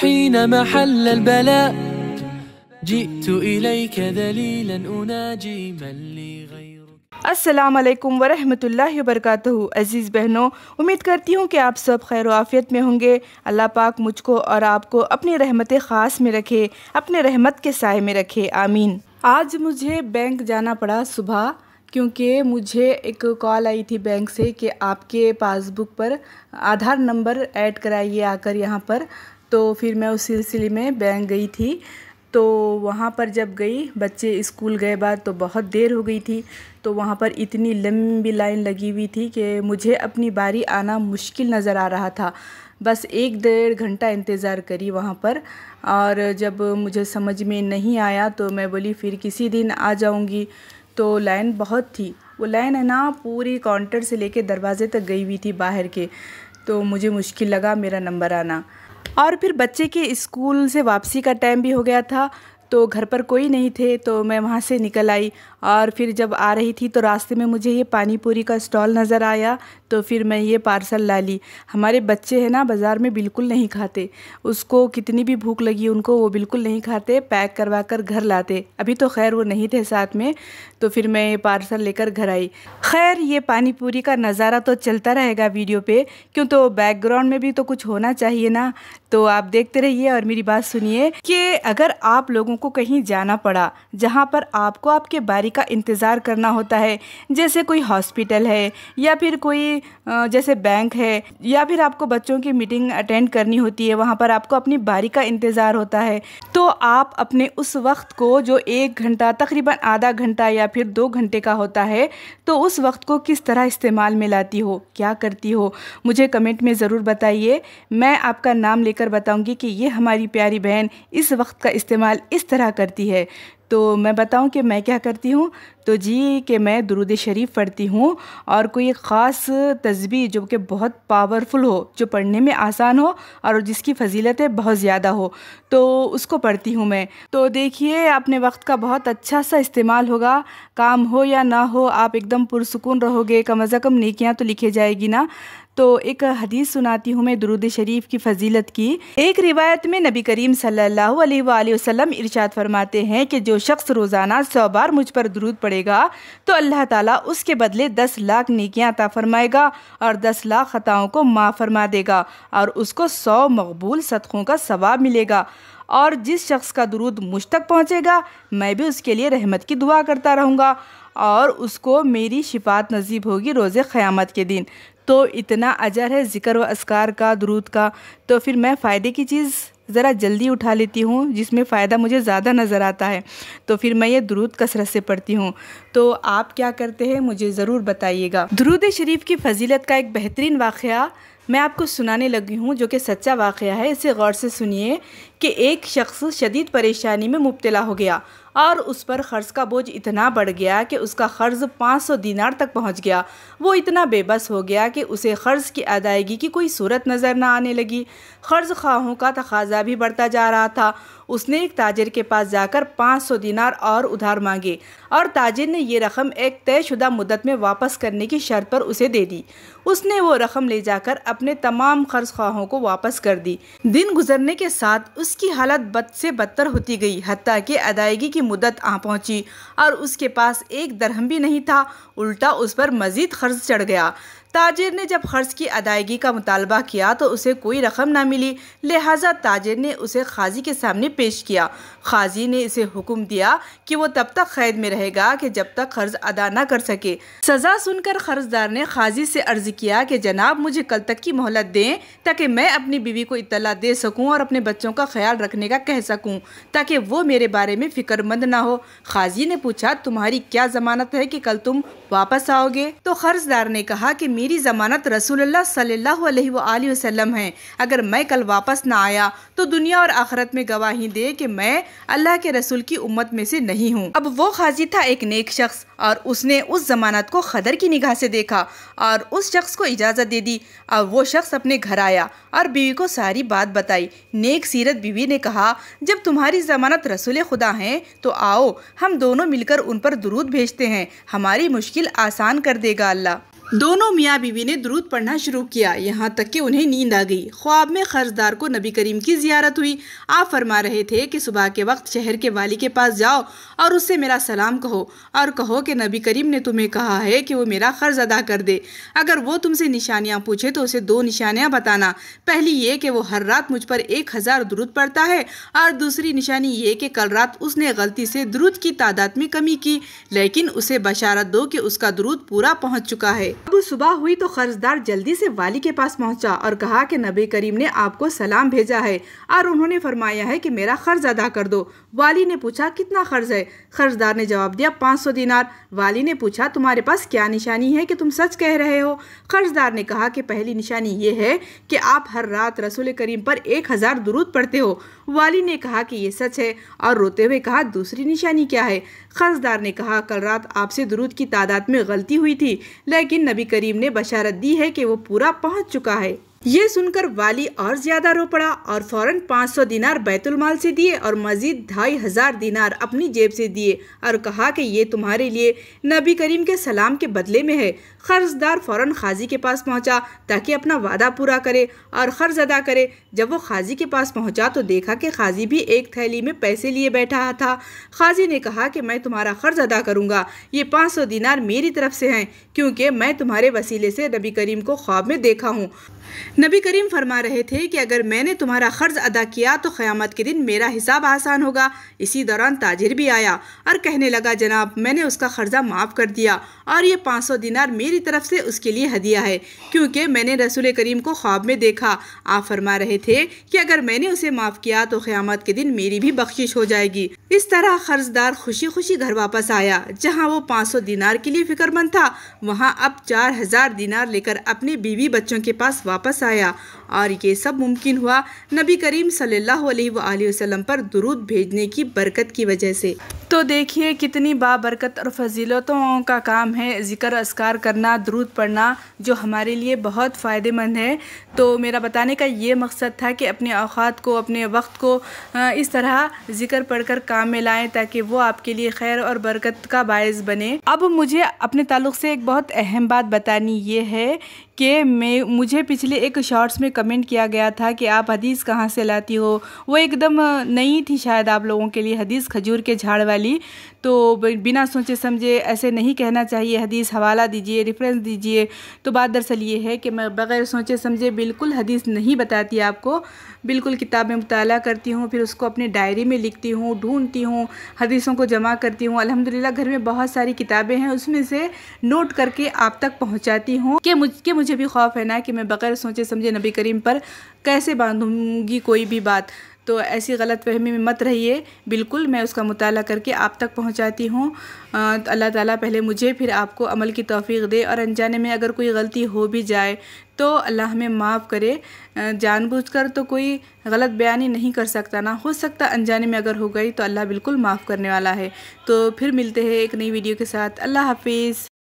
حينما حل البلاء جئت إليك ذليلا أناجي من لي अस्सलाम वालेकुम वरहमतुल्लाहि वबरकातहू अज़ीज़ बहनों उम्मीद करती हूँ कि आप सब खैर आफ़ियत में होंगे अल्लाह पाक मुझको और आपको अपनी रहमत ख़ास में रखे अपने रहमत के साय में रखे आमीन आज मुझे बैंक जाना पड़ा सुबह क्योंकि मुझे एक कॉल आई थी बैंक से कि आपके पासबुक पर आधार नंबर ऐड कराइए आकर यहाँ पर तो फिर मैं उस सिलसिले में बैंक गई थी तो वहाँ पर जब गई बच्चे स्कूल गए बाद तो बहुत देर हो गई थी तो वहाँ पर इतनी लंबी लाइन लगी हुई थी कि मुझे अपनी बारी आना मुश्किल नज़र आ रहा था बस एक डेढ़ घंटा इंतज़ार करी वहाँ पर और जब मुझे समझ में नहीं आया तो मैं बोली फिर किसी दिन आ जाऊँगी तो लाइन बहुत थी वो लाइन है ना पूरी काउंटर से ले दरवाजे तक गई हुई थी बाहर के तो मुझे मुश्किल लगा मेरा नंबर आना और फिर बच्चे के स्कूल से वापसी का टाइम भी हो गया था तो घर पर कोई नहीं थे तो मैं वहाँ से निकल आई और फिर जब आ रही थी तो रास्ते में मुझे ये पानी पूरी का स्टॉल नज़र आया तो फिर मैं ये पार्सल ला ली हमारे बच्चे हैं ना बाज़ार में बिल्कुल नहीं खाते उसको कितनी भी भूख लगी उनको वो बिल्कुल नहीं खाते पैक करवा कर घर लाते अभी तो खैर वो नहीं थे साथ में तो फिर मैं ये पार्सल लेकर घर आई खैर ये पानी पूरी का नज़ारा तो चलता रहेगा वीडियो पर क्यों तो बैकग्राउंड में भी तो कुछ होना चाहिए ना तो आप देखते रहिए और मेरी बात सुनिए कि अगर आप लोगों को कहीं जाना पड़ा जहाँ पर आपको आपके बारी का इंतज़ार करना होता है जैसे कोई हॉस्पिटल है या फिर कोई जैसे बैंक है या फिर आपको बच्चों की मीटिंग अटेंड करनी होती है वहाँ पर आपको अपनी बारी का इंतज़ार होता है तो आप अपने उस वक्त को जो एक घंटा तकरीबन आधा घंटा या फिर दो घंटे का होता है तो उस वक्त को किस तरह इस्तेमाल में लाती हो क्या करती हो मुझे कमेंट में ज़रूर बताइए मैं आपका नाम लेकर बताऊंगी कि ये हमारी प्यारी बहन इस वक्त का इस्तेमाल इस तरह करती है तो मैं बताऊं कि मैं क्या करती हूँ तो जी कि मैं दरुद शरीफ पढ़ती हूँ और कोई एक ख़ास तस्बी जो कि बहुत पावरफुल हो जो पढ़ने में आसान हो और जिसकी फजीलतें बहुत ज़्यादा हो तो उसको पढ़ती हूँ मैं तो देखिए अपने वक्त का बहुत अच्छा सा इस्तेमाल होगा काम हो या ना हो आप एकदम पुरसकून रहोगे कम अज़ कम नकियाँ तो लिखी जाएगी ना तो एक हदीस सुनाती हूँ मैं दरुद शरीफ की फजीलत की एक रिवायत में नबी करीम सल्लाम इर्शाद फरमाते हैं कि जो शख्स रोज़ाना सौ बार मुझ पर दरूद पड़ेगा तो अल्लाह ताला उसके बदले दस लाख नेकियां अता फरमाएगा और दस लाख खताओं को माँ फरमा देगा और उसको सौ मकबूल सदक़ों का सवाब मिलेगा और जिस शख्स का दुरूद मुझ तक पहुँचेगा मैं भी उसके लिए रहमत की दुआ करता रहूँगा और उसको मेरी शिफात नसीब होगी रोज़ क़्यामत के दिन तो इतना अजर है ज़िक्र व असकार का दरूद का तो फिर मैं फ़ायदे की चीज़ ज़रा जल्दी उठा लेती हूँ जिसमें फ़ायदा मुझे ज़्यादा नज़र आता है तो फिर मैं ये दरूद कसरत से पढ़ती हूँ तो आप क्या करते हैं मुझे ज़रूर बताइएगा दरूद शरीफ की फजीलत का एक बेहतरीन वाक़ मैं आपको सुनाने लगी हूँ जो कि सच्चा वाक़ है इसे गौर से सुनिए कि एक शख्स शदीद परेशानी में मुबतला हो गया और उस पर खर्च का बोझ इतना बढ़ गया कि उसका कर्ज 500 दिनार तक पहुंच गया वो इतना बेबस हो गया कि उसे कर्ज की अदायगी की कोई सूरत नज़र न आने लगी कर्ज खाहों का तकाजा भी बढ़ता जा रहा था उसने एक ताजिर के पास जाकर 500 दिनार और उधार मांगे और ताजिर ने ये रकम एक तयशुदा मुद्दत में वापस करने की शर्त पर उसे दे दी उसने वो रकम ले जाकर अपने तमाम खर्च ख्वाहों को वापस कर दी दिन गुजरने के साथ उसकी हालत बद से बदतर होती गई हती कि अदायगी की मुद्दत आ पहुंची और उसके पास एक दरहम भी नहीं था उल्टा उस पर मज़ीद खर्च चढ़ गया ताजिर ने जब खर्च की अदायगी का मुतालबा किया तो उसे कोई रकम ना मिली लिहाजा ताजिर ने उसे खाजी के सामने पेश किया खाजी ने इसे हुक्म दिया कि वो तब तक कैद में रहेगा कि जब तक कर्ज अदा ना कर सके सज़ा सुनकर कर्जदार ने खाजी से अर्ज़ किया कि जनाब मुझे कल तक की मोहलत दें ताकि मैं अपनी बीवी को इतला दे सकूँ और अपने बच्चों का ख्याल रखने का कह सकूँ ताकि वो मेरे बारे में फ़िक्रमंद ना हो खाजी ने पूछा तुम्हारी क्या ज़मानत है कि कल तुम वापस आओगे तो कर्जदार ने कहा कि मेरी ज़मानत रसूलुल्लाह सल्लल्लाहु अलैहि वसल्लम अगर मैं कल वापस ना आया तो दुनिया और आखरत में गवाही दे कि मैं अल्लाह के रसूल की उम्मत में से नहीं हूँ अब वो खाजी था एक नेक शख्स और उसने उस ज़मानत को ख़दर की निगाह से देखा और उस शख्स को इजाज़त दे दी और वो शख्स अपने घर आया और बीवी को सारी बात बताई नेक सीरत बीवी ने कहा जब तुम्हारी ज़मानत रसूल खुदा हैं तो आओ हम दोनों मिलकर उन पर दुरूद भेजते हैं हमारी मुश्किल आसान कर देगा अल्लाह दोनों मियाँ बीवी ने दरूद पढ़ना शुरू किया यहाँ तक कि उन्हें नींद आ गई ख्वाब में कर्जदार को नबी करीम की जियारत हुई आप फरमा रहे थे कि सुबह के वक्त शहर के वाली के पास जाओ और उससे मेरा सलाम कहो और कहो कि नबी करीम ने तुम्हें कहा है कि वो मेरा कर्ज अदा कर दे अगर वो तुमसे निशानियाँ पूछे तो उसे दो निशानियाँ बताना पहली ये कि वो हर रात मुझ पर एक हज़ार दरूद पड़ता है और दूसरी निशानी ये कि कल रात उसने गलती से दुरुद की तादाद में कमी की लेकिन उसे बशारत दो कि उसका दुरुद पूरा पहुँच चुका है अब सुबह हुई तो कर्जदार जल्दी से वाली के पास पहुंचा और कहा कि नबी करीम ने आपको सलाम भेजा है और उन्होंने फरमाया है कि मेरा कर्ज अदा कर दो वाली ने पूछा कितना कर्ज है कर्जदार ने जवाब दिया पाँच सौ दिनार वाली ने पूछा तुम्हारे पास क्या निशानी है कि तुम सच कह रहे हो कर्जदार ने कहा कि पहली निशानी ये है कि आप हर रात रसूल करीम पर एक हज़ार दुरूद पढ़ते हो वाली ने कहा कि ये सच है और रोते हुए कहा दूसरी निशानी क्या है खजदार ने कहा कल रात आपसे दुरूद की तादाद में गलती हुई थी लेकिन नबी करीम ने बशारत दी है कि वो पूरा पहुंच चुका है ये सुनकर वाली और ज्यादा रो पड़ा और फौरन 500 दिनार बैतुलमाल से दिए और मजीद ढाई हजार दिनार अपनी जेब से दिए और कहा कि ये तुम्हारे लिए नबी करीम के सलाम के बदले में है कर्जदार फौरन खाजी के पास पहुंचा ताकि अपना वादा पूरा करे और कर्ज अदा करे जब वो खाजी के पास पहुंचा तो देखा कि खाजी भी एक थैली में पैसे लिए बैठा था खाजी ने कहा कि मैं तुम्हारा कर्ज अदा करूँगा ये पाँच दिनार मेरी तरफ से हैं क्योंकि मैं तुम्हारे वसीले से नबी करीम को ख्वाब में देखा हूँ नबी करीम फरमा रहे थे कि अगर मैंने तुम्हारा कर्ज अदा किया तो क़यामत के दिन मेरा हिसाब आसान होगा इसी दौरान ताजिर भी आया और कहने लगा जनाब मैंने उसका कर्जा माफ़ कर दिया और ये पाँच सौ दिनार मेरी तरफ से उसके लिए हदिया है क्योंकि मैंने रसूल करीम को ख्वाब में देखा आप फरमा रहे थे कि अगर मैंने उसे माफ़ किया तो क़्यामत के दिन मेरी भी बख्शिश हो जाएगी इस तरह कर्जदार खुशी खुशी घर वापस आया जहाँ वो पाँच सौ दिनार के लिए फिक्रमंद था वहाँ अब चार हज़ार दिनार लेकर अपने बीवी बच्चों के पास वापस 啥呀？और ये सब मुमकिन हुआ नबी करीम सल्लल्लाहु अलैहि वसल्लम पर दुरूद भेजने की बरकत की वजह से तो देखिए कितनी बाबरकत और फजीलतों का काम है ज़िक्र असकार करना दरूद पढ़ना जो हमारे लिए बहुत फ़ायदेमंद है तो मेरा बताने का ये मकसद था कि अपने अवात को अपने वक्त को इस तरह ज़िक्र पढ़कर काम में लाएं ताकि वो आपके लिए खैर और बरकत का बायस बने अब मुझे अपने ताल्लुक से एक बहुत अहम बात बतानी ये है कि मैं मुझे पिछले एक शॉर्ट्स में कमेंट किया गया था कि आप हदीस कहाँ से लाती हो वो एकदम नई थी शायद आप लोगों के लिए हदीस खजूर के झाड़ वाली तो बिना सोचे समझे ऐसे नहीं कहना चाहिए हदीस हवाला दीजिए रेफरेंस दीजिए तो बात दरअसल ये है कि मैं बग़ैर सोचे समझे बिल्कुल हदीस नहीं बताती आपको बिल्कुल किताब में मुताल करती हूँ फिर उसको अपनी डायरी में लिखती हूँ ढूंढती हूँ हदीसों को जमा करती हूँ अलहमदिल्ला घर में बहुत सारी किताबें हैं उसमें से नोट करके आप तक पहुँचाती हूँ कि मुझ के मुझे भी खौफ है ना कि मैं बग़ैर सोचे समझे नबी करी फ्रेम पर कैसे बांधूंगी कोई भी बात तो ऐसी गलत फहमी में मत रहिए बिल्कुल मैं उसका मुताल करके आप तक पहुँचाती हूँ तो अल्लाह ताला पहले मुझे फिर आपको अमल की तोफ़ी दे और अनजाने में अगर कोई गलती हो भी जाए तो अल्लाह हमें माफ़ करे जानबूझकर तो कोई गलत बयानी नहीं कर सकता ना हो सकता अनजाने में अगर हो गई तो अल्लाह बिल्कुल माफ़ करने वाला है तो फिर मिलते हैं एक नई वीडियो के साथ अल्लाह हाफिज़